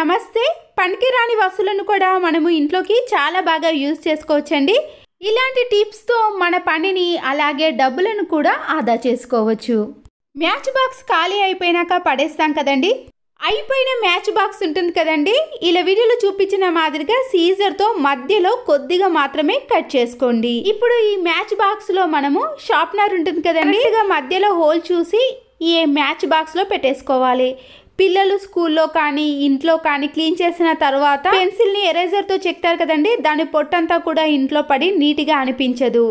నమస్తే పనికిరాని వస్తువులను కూడా మనము ఇంట్లోకి చాలా బాగా యూజ్ చేసుకోవచ్చండి ఇలాంటి టిప్స్తో మన పనిని అలాగే డబ్బులను కూడా ఆదా చేసుకోవచ్చు మ్యాచ్ బాక్స్ ఖాళీ అయిపోయినాక పడేస్తాం కదండి అయిపోయిన మ్యాచ్ బాక్స్ ఉంటుంది కదండి ఇలా వీడియోలో చూపించిన మాదిరిగా సీజర్తో మధ్యలో కొద్దిగా మాత్రమే కట్ చేసుకోండి ఇప్పుడు ఈ మ్యాచ్ బాక్స్లో మనము షార్ప్నర్ ఉంటుంది కదండి మధ్యలో హోల్ చూసి ఈ మ్యాచ్ బాక్స్లో పెట్టేసుకోవాలి పిల్లలు స్కూల్లో కానీ ఇంట్లో కానీ క్లీన్ చేసిన తర్వాత పెన్సిల్ని ఎరేజర్తో చెక్తారు కదండి దాని పొట్టంతా కూడా ఇంట్లో పడి నీట్గా అనిపించదు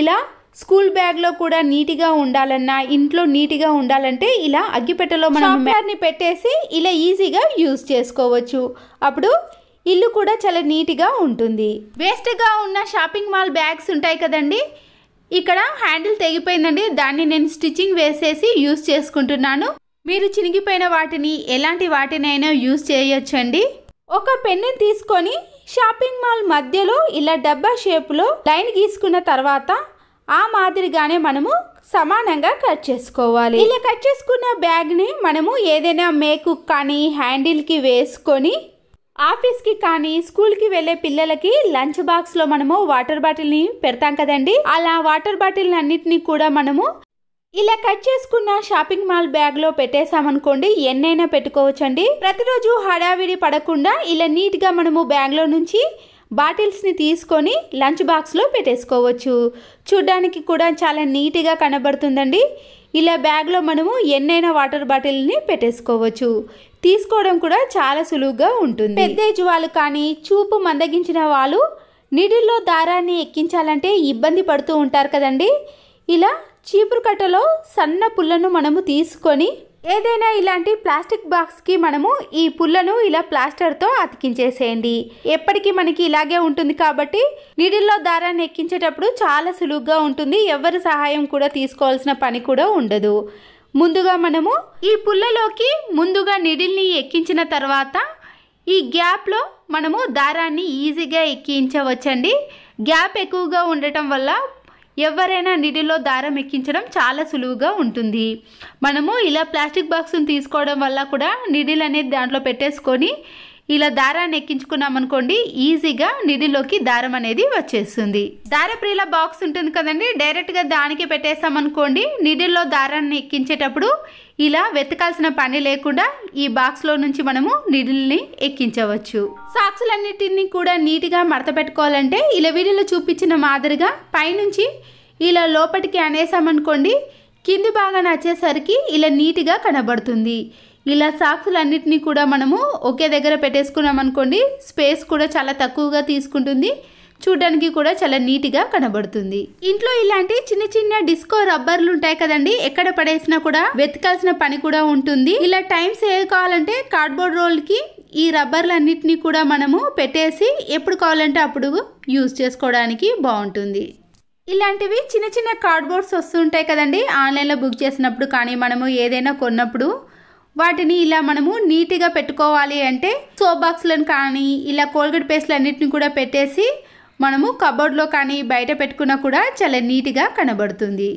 ఇలా స్కూల్ బ్యాగ్లో కూడా నీట్గా ఉండాలన్నా ఇంట్లో నీట్గా ఉండాలంటే ఇలా అగ్గిపెట్టెలో మనం మ్యాట్ని పెట్టేసి ఇలా ఈజీగా యూజ్ చేసుకోవచ్చు అప్పుడు ఇల్లు కూడా చాలా నీట్గా ఉంటుంది వేస్ట్గా ఉన్న షాపింగ్ మాల్ బ్యాగ్స్ ఉంటాయి కదండి ఇక్కడ హ్యాండిల్ తెగిపోయిందండి దాన్ని నేను స్టిచ్చింగ్ వేసేసి యూజ్ చేసుకుంటున్నాను మీరు చినిగిపోయిన వాటిని ఎలాంటి వాటినైనా యూజ్ చేయొచ్చండి ఒక పెన్ను తీసుకొని షాపింగ్ మాల్ మధ్యలో ఇలా డబ్బా షేప్లో లైన్ గీసుకున్న తర్వాత ఆ మాదిరిగానే మనము సమానంగా కట్ చేసుకోవాలి ఇలా కట్ చేసుకున్న బ్యాగ్ని మనము ఏదైనా మేకు కానీ హ్యాండిల్కి వేసుకొని ఆఫీస్కి కానీ స్కూల్కి వెళ్ళే పిల్లలకి లంచ్ బాక్స్లో మనము వాటర్ బాటిల్ని పెడతాం కదండి అలా వాటర్ బాటిల్ అన్నిటిని కూడా మనము ఇలా కట్ చేసుకున్న షాపింగ్ మాల్ బ్యాగ్లో పెట్టేసామనుకోండి ఎన్నైనా పెట్టుకోవచ్చండి ప్రతిరోజు హడావిడి పడకుండా ఇలా నీట్గా మనము బ్యాగ్లో నుంచి బాటిల్స్ని తీసుకొని లంచ్ బాక్స్లో పెట్టేసుకోవచ్చు చూడ్డానికి కూడా చాలా నీట్గా కనబడుతుందండి ఇలా బ్యాగ్లో మనము ఎన్నైనా వాటర్ బాటిల్ని పెట్టేసుకోవచ్చు తీసుకోవడం కూడా చాలా సులువుగా ఉంటుంది పెద్దేజ్ వాళ్ళు కానీ చూపు మందగించిన వాళ్ళు నీటిల్లో దారాన్ని ఎక్కించాలంటే ఇబ్బంది పడుతూ ఉంటారు కదండి ఇలా చీపురు కట్టలో సన్న పుల్లను మనము తీసుకొని ఏదైనా ఇలాంటి ప్లాస్టిక్ బాక్స్కి మనము ఈ పుల్లను ఇలా ప్లాస్టర్తో అతికించేసేయండి ఎప్పటికీ మనకి ఇలాగే ఉంటుంది కాబట్టి నీడిల్లో దారాన్ని ఎక్కించేటప్పుడు చాలా సులువుగా ఉంటుంది ఎవరి సహాయం కూడా తీసుకోవాల్సిన పని కూడా ఉండదు ముందుగా మనము ఈ పుల్లలోకి ముందుగా నిడిల్ని ఎక్కించిన తర్వాత ఈ గ్యాప్లో మనము దారాన్ని ఈజీగా ఎక్కించవచ్చండి గ్యాప్ ఎక్కువగా ఉండటం వల్ల ఎవరైనా నీటిలో దారం ఎక్కించడం చాలా సులువుగా ఉంటుంది మనము ఇలా ప్లాస్టిక్ బాక్స్ని తీసుకోవడం వల్ల కూడా నీడిల్ అనేది దాంట్లో పెట్టేసుకొని ఇలా దారాన్ని ఎక్కించుకున్నామనుకోండి ఈజీగా నిడిలోకి దారం అనేది వచ్చేస్తుంది దారప్రిల బాక్స్ ఉంటుంది కదండి డైరెక్ట్గా దానికి పెట్టేసామనుకోండి నిడిల్లో దారాన్ని ఎక్కించేటప్పుడు ఇలా వెతకాల్సిన పని లేకుండా ఈ బాక్స్లో నుంచి మనము నీడిల్ని ఎక్కించవచ్చు సాక్సులన్నిటినీ కూడా నీట్గా మడత పెట్టుకోవాలంటే ఇలా వీడియోలో చూపించిన మాదిరిగా పైనుంచి ఇలా లోపలికి అనేసామనుకోండి కింది భాగాన వచ్చేసరికి ఇలా నీట్గా కనబడుతుంది ఇలా సాక్సులన్నిటినీ కూడా మనము ఒకే దగ్గర పెట్టేసుకున్నాం అనుకోండి స్పేస్ కూడా చాలా తక్కువగా తీసుకుంటుంది చూడడానికి కూడా చాలా నీట్గా కనబడుతుంది ఇంట్లో ఇలాంటి చిన్న చిన్న డిస్కో రబ్బర్లు ఉంటాయి కదండి ఎక్కడ పడేసినా కూడా వెతకాల్సిన పని కూడా ఉంటుంది ఇలా టైం సేవ్ కావాలంటే కార్డ్బోర్డ్ రోల్కి ఈ రబ్బర్లన్నిటినీ కూడా మనము పెట్టేసి ఎప్పుడు కావాలంటే అప్పుడు యూజ్ చేసుకోవడానికి బాగుంటుంది ఇలాంటివి చిన్న చిన్న కార్డ్బోర్డ్స్ వస్తుంటాయి కదండి ఆన్లైన్లో బుక్ చేసినప్పుడు కానీ మనము ఏదైనా కొన్నప్పుడు వాటిని ఇలా మనము నీట్గా పెట్టుకోవాలి అంటే సోప్ బాక్స్లను కానీ ఇలా కోల్గేట్ పేస్ట్లు అన్నిటిని కూడా పెట్టేసి మనము కబోర్డ్లో కానీ బయట పెట్టుకున్నా కూడా చాలా నీట్గా కనబడుతుంది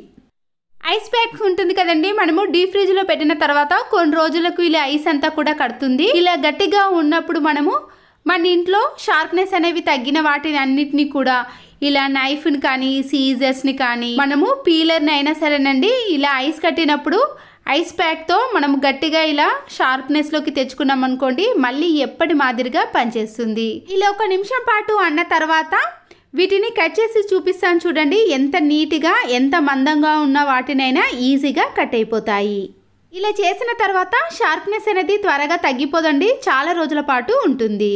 ఐస్ ప్యాక్ ఉంటుంది కదండి మనము డీప్ ఫ్రిడ్జ్ లో పెట్టిన తర్వాత కొన్ని రోజులకు ఇలా ఐస్ అంతా కూడా కడుతుంది ఇలా గట్టిగా ఉన్నప్పుడు మనము మన ఇంట్లో షార్ప్నెస్ అనేవి తగ్గిన వాటిని అన్నిటినీ కూడా ఇలా నైఫ్ని కానీ సీజర్స్ని కానీ మనము పీలర్ని అయినా సరేనండి ఇలా ఐస్ కట్టినప్పుడు ఐస్ ప్యాక్తో మనం గట్టిగా ఇలా షార్ప్నెస్లోకి తెచ్చుకున్నాం అనుకోండి మళ్ళీ ఎప్పటి మాదిరిగా పనిచేస్తుంది ఇలా ఒక నిమిషం పాటు అన్న తర్వాత వీటిని కట్ చేసి చూపిస్తాను చూడండి ఎంత నీట్గా ఎంత మందంగా ఉన్న వాటినైనా ఈజీగా కట్ అయిపోతాయి ఇలా చేసిన తర్వాత షార్ప్నెస్ అనేది త్వరగా తగ్గిపోదండి చాలా రోజుల పాటు ఉంటుంది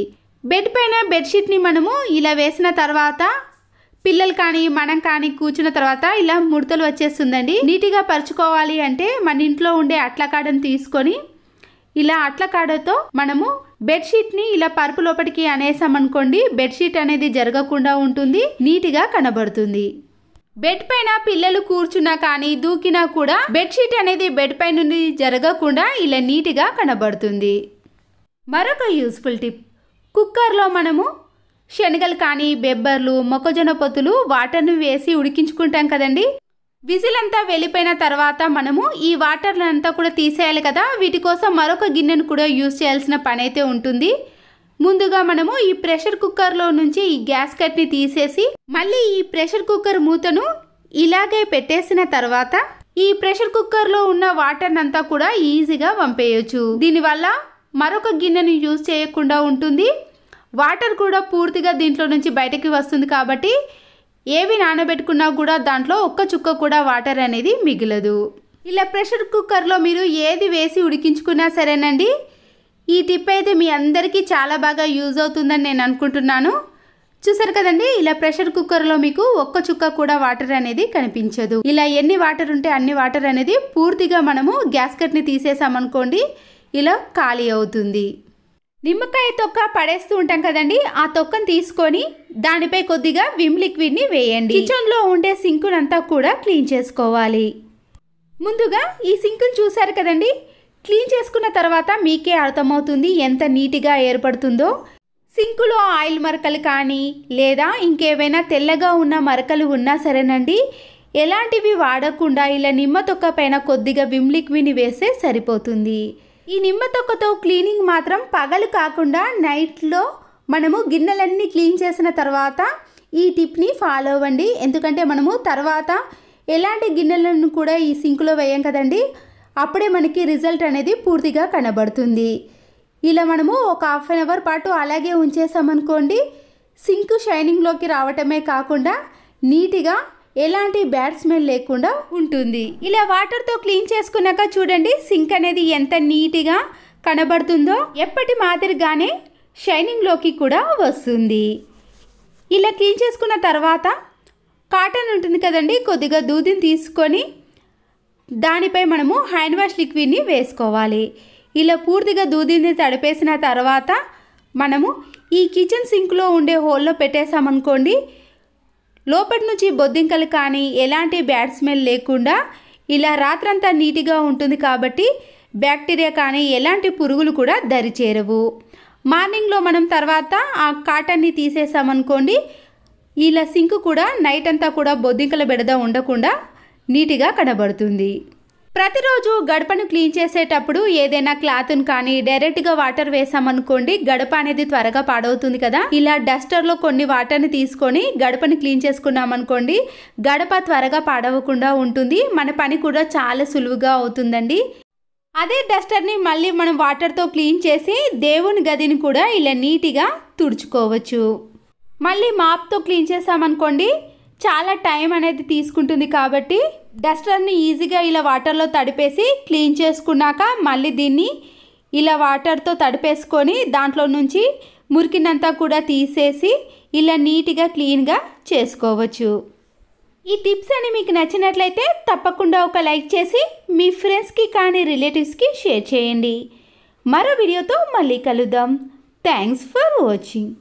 బెడ్ పైన బెడ్షీట్ని మనము ఇలా వేసిన తర్వాత పిల్లలు కానీ మనం కానీ కూర్చున్న తర్వాత ఇలా ముడతలు వచ్చేస్తుందండి నీటిగా పరుచుకోవాలి అంటే మన ఇంట్లో ఉండే అట్ల కాడను తీసుకొని ఇలా అట్ల కాడతో మనము బెడ్షీట్ని ఇలా పరుపు లోపలికి అనేసామనుకోండి బెడ్షీట్ అనేది జరగకుండా ఉంటుంది నీట్గా కనబడుతుంది బెడ్ పైన పిల్లలు కూర్చున్నా కానీ దూకినా కూడా బెడ్షీట్ అనేది బెడ్ పైన జరగకుండా ఇలా నీట్గా కనబడుతుంది మరొక యూస్ఫుల్ టిప్ కుక్కర్లో మనము శనగలు కానీ బెబ్బర్లు మొక్కజొన్న పొత్తులు వాటర్ను వేసి ఉడికించుకుంటాం కదండి విజిల్ అంతా వెళ్ళిపోయిన తర్వాత మనము ఈ వాటర్లంతా కూడా తీసేయాలి కదా వీటి కోసం మరొక గిన్నెను కూడా యూజ్ చేయాల్సిన పని అయితే ఉంటుంది ముందుగా మనము ఈ ప్రెషర్ కుక్కర్లో నుంచి ఈ గ్యాస్ కట్ని తీసేసి మళ్ళీ ఈ ప్రెషర్ కుక్కర్ మూతను ఇలాగే పెట్టేసిన తర్వాత ఈ ప్రెషర్ కుక్కర్లో ఉన్న వాటర్ని అంతా కూడా ఈజీగా పంపేయచ్చు దీనివల్ల మరొక గిన్నెను యూజ్ చేయకుండా ఉంటుంది వాటర్ కూడా పూర్తిగా దీంట్లో నుంచి బయటకి వస్తుంది కాబట్టి ఏవి నానబెట్టుకున్నా కూడా దాంట్లో ఒక్క చుక్క కూడా వాటర్ అనేది మిగలదు ఇలా ప్రెషర్ కుక్కర్లో మీరు ఏది వేసి ఉడికించుకున్నా సరేనండి ఈ టిప్ అయితే మీ అందరికీ చాలా బాగా యూజ్ అవుతుందని నేను అనుకుంటున్నాను చూసారు కదండి ఇలా ప్రెషర్ కుక్కర్లో మీకు ఒక్క చుక్క కూడా వాటర్ అనేది కనిపించదు ఇలా ఎన్ని వాటర్ ఉంటే అన్ని వాటర్ అనేది పూర్తిగా మనము గ్యాస్ కట్ని తీసేసామనుకోండి ఇలా ఖాళీ అవుతుంది నిమ్మకాయ తొక్క పడేస్తూ ఉంటాం కదండి ఆ తొక్కను తీసుకొని దానిపై కొద్దిగా విమ్ లిక్విడ్ని వేయండి కిచెన్లో ఉండే సింకునంతా కూడా క్లీన్ చేసుకోవాలి ముందుగా ఈ సింకును చూశారు కదండి క్లీన్ చేసుకున్న తర్వాత మీకే అర్థమవుతుంది ఎంత నీట్గా ఏర్పడుతుందో సింకులో ఆయిల్ మరకలు కానీ లేదా ఇంకేవైనా తెల్లగా ఉన్న మరకలు ఉన్నా సరేనండి ఎలాంటివి వాడకుండా ఇలా నిమ్మ తొక్క పైన కొద్దిగా విమ్ లిక్విడ్ని వేస్తే సరిపోతుంది ఈ నిమ్మ తొక్కతో క్లీనింగ్ మాత్రం పగలు కాకుండా నైట్లో మనము గిన్నెలన్నీ క్లీన్ చేసిన తర్వాత ఈ టిప్ని ఫాలో అవ్వండి ఎందుకంటే మనము తర్వాత ఎలాంటి గిన్నెలను కూడా ఈ సింక్లో వేయం కదండి అప్పుడే మనకి రిజల్ట్ అనేది పూర్తిగా కనబడుతుంది ఇలా మనము ఒక హాఫ్ అన్ అవర్ పాటు అలాగే ఉంచేసామనుకోండి సింక్ షైనింగ్లోకి రావటమే కాకుండా నీట్గా ఎలాంటి బ్యాడ్ స్మెల్ లేకుండా ఉంటుంది ఇలా వాటర్తో క్లీన్ చేసుకున్నాక చూడండి సింక్ అనేది ఎంత నీట్గా కనబడుతుందో ఎప్పటి మాదిరిగానే షైనింగ్లోకి కూడా వస్తుంది ఇలా క్లీన్ చేసుకున్న తర్వాత కాటన్ ఉంటుంది కదండి కొద్దిగా దూదిని తీసుకొని దానిపై మనము హ్యాండ్ వాష్ లిక్విడ్ని వేసుకోవాలి ఇలా పూర్తిగా దూదిని తడిపేసిన తర్వాత మనము ఈ కిచెన్ సింక్లో ఉండే హోల్లో పెట్టేసామనుకోండి లోపటి నుంచి బొద్దింకలు కానీ ఎలాంటి బ్యాడ్ స్మెల్ లేకుండా ఇలా రాత్రంతా నీటిగా ఉంటుంది కాబట్టి బ్యాక్టీరియా కానీ ఎలాంటి పురుగులు కూడా దరి చేరవు మార్నింగ్లో మనం తర్వాత ఆ కాటన్ని తీసేసామనుకోండి ఇలా సింక్ కూడా నైట్ అంతా కూడా బొద్దింకల బెడద ఉండకుండా నీటిగా కనబడుతుంది ప్రతిరోజు గడపను క్లీన్ చేసేటప్పుడు ఏదైనా క్లాత్ను కానీ డైరెక్ట్గా వాటర్ వేసామనుకోండి గడప అనేది త్వరగా పాడవుతుంది కదా ఇలా డస్టర్లో కొన్ని వాటర్ని తీసుకొని గడపని క్లీన్ చేసుకున్నామనుకోండి గడప త్వరగా పాడవకుండా ఉంటుంది మన పని కూడా చాలా సులువుగా అవుతుందండి అదే డస్టర్ని మళ్ళీ మనం వాటర్తో క్లీన్ చేసి దేవుని గదిని కూడా ఇలా నీట్గా తుడుచుకోవచ్చు మళ్ళీ మాప్తో క్లీన్ చేసామనుకోండి చాలా టైం అనేది తీసుకుంటుంది కాబట్టి డస్టర్ని ఈజీగా ఇలా వాటర్లో తడిపేసి క్లీన్ చేసుకున్నాక మళ్ళీ దీన్ని ఇలా వాటర్తో తడిపేసుకొని దాంట్లో నుంచి మురికినంతా కూడా తీసేసి ఇలా నీట్గా క్లీన్గా చేసుకోవచ్చు ఈ టిప్స్ అని మీకు నచ్చినట్లయితే తప్పకుండా ఒక లైక్ చేసి మీ ఫ్రెండ్స్కి కానీ రిలేటివ్స్కి షేర్ చేయండి మరో వీడియోతో మళ్ళీ కలుద్దాం థ్యాంక్స్ ఫర్ వాచింగ్